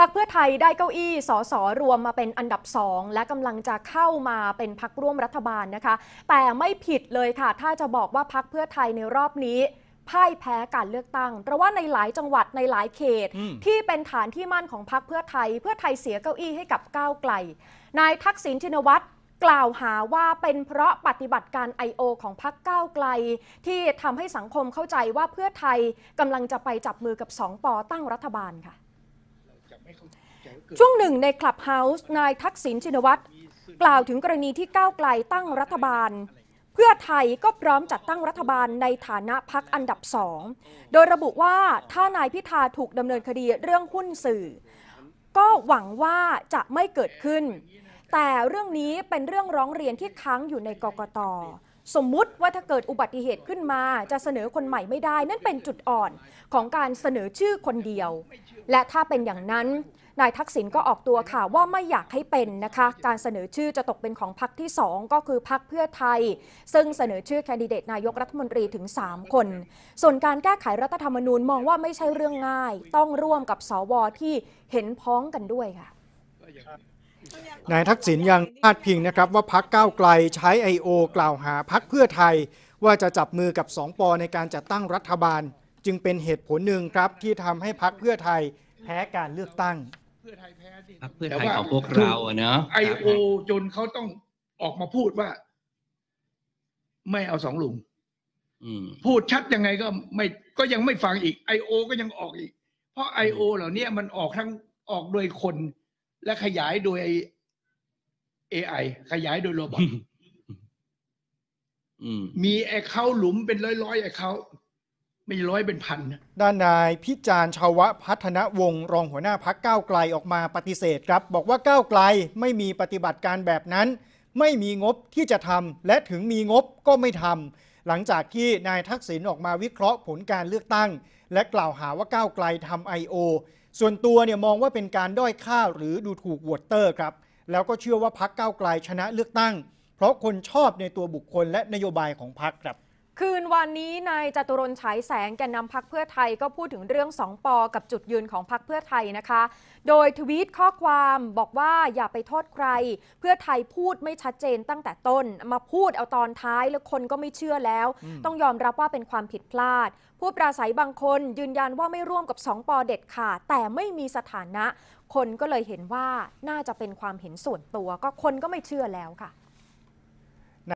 พักเพื่อไทยได้เก้าอี้สสรวมมาเป็นอันดับสองและกำลังจะเข้ามาเป็นพักร่วมรัฐบาลนะคะ แต่ไม่ผิดเลยค่ะ ถ้าจะบอกว่าพักเพื่อไทยในรอบนี้ พ่ายแพ้การเลือกตั้งเพราะว่าในหลายจังหวัดในหลายเขต ที่เป็นฐานที่มั่นของพักเพื่อไทย เพื่อไทยเสียเก้าอี้ให้กับก้าวไกล นายทักษิณชินวัตรกล่าวหาว่าเป็นเพราะปฏิบัติการ I.O. ของพักก้าวไกล ที่ทำให้สังคมเข้าใจว่าเพื่อไทยกำลังจะไปจับมือกับสองปอตั้งรัฐบาลค่ะช่วงหนึ่งในคลับเฮาส์นายทักษิณชินวัตรกล่าวถึงกรณีที่ก้าวไกลตั้งรัฐบาล เพื่อไทยก็พร้อมจัดตั้งรัฐบาลในฐานะพักอันดับสองโดยระบุว่าถ้านายพิธาถูกดำเนินคดีเรื่องหุ้นสื่อ ก็หวังว่าจะไม่เกิดขึ้น แต่เรื่องนี้เป็นเรื่องร้องเรียนที่ค้างอยู่ในกกตสมมุติว่าถ้าเกิดอุบัติเหตุขึ้นมา จะเสนอคนใหม่ไม่ได้ นั่นเป็นจุดอ่อนของการเสนอชื่อคนเดียว และถ้าเป็นอย่างนั้นนายทักษิณก็ออกตัวค่ะว่าไม่อยากให้เป็นนะคะการเสนอชื่อจะตกเป็นของพรรคที่ 2 ก็คือพรรคเพื่อไทย ซึ่งเสนอชื่อแคนดิเดตนายกรัฐมนตรีถึง 3 คน ส่วนการแก้ไขรัฐธรรมนูญมองว่าไม่ใช่เรื่องง่ายต้องร่วมกับสวที่เห็นพ้องกันด้วยค่ะนายทักษิณยังพาดพิงนะครับว่าพักก้าวไกลใช้ไอโอ กล่าวหาพักเพื่อไทย ว่าจะจับมือกับสองปอในการจัดตั้งรัฐบาล จึงเป็นเหตุผลหนึ่งครับ ที่ทำให้พักเพื่อไทยแพ้การเลือกตั้งพักเพื่อไทยของพวกเราเนาะไอโอจนเขาต้องออกมาพูดว่า ไม่เอาสองลุงพูดชัดยังไงก็ไม่ก็ยังไม่ฟังอีกไอโอก็ยังออกอีก เพราะไอโอเหล่านี้มันออกทั้งออกโดยคนและขยายโดย AI ขยายโดยโรบอทมีไอคเข้าหลุมเป็นร้อยรไอคเข้าไม่ร้อยเป็นพันนะด้านนายพิจารณ์ชาวะพัฒนวงศ์รองหัวหน้าพักก้าวไกลออกมาปฏิเสธครับบอกว่าก้าวไกลไม่มีปฏิบัติการแบบนั้น ไม่มีงบที่จะทำ และถึงมีงบก็ไม่ทำ หลังจากที่นายทักษิณออกมาวิเคราะห์ผลการเลือกตั้ง และกล่าวหาว่าก้าวไกลทไอโอส่วนตัวเนี่ยมองว่าเป็นการด้อยค่าหรือดูถูกวอเตอร์ครับ แล้วก็เชื่อว่าพักเก้าไกลชนะเลือกตั้ง เพราะคนชอบในตัวบุคคลและนโยบายของพักครับคืนวันนี้นายจตุรนฉายแสงแกนนำพักเพื่อไทยก็พูดถึงเรื่องสองปอกับจุดยืนของพักเพื่อไทยนะคะ โดยทวีตข้อความบอกว่าอย่าไปโทษใคร เพื่อไทยพูดไม่ชัดเจนตั้งแต่ต้นมาพูดเอาตอนท้ายแล้วคนก็ไม่เชื่อแล้ว ต้องยอมรับว่าเป็นความผิดพลาด ผู้ปราศัยบางคนยืนยันว่าไม่ร่วมกับสองปอเด็ดขาดแต่ไม่มีสถานะ คนก็เลยเห็นว่าน่าจะเป็นความเห็นส่วนตัวก็คนก็ไม่เชื่อแล้วค่ะ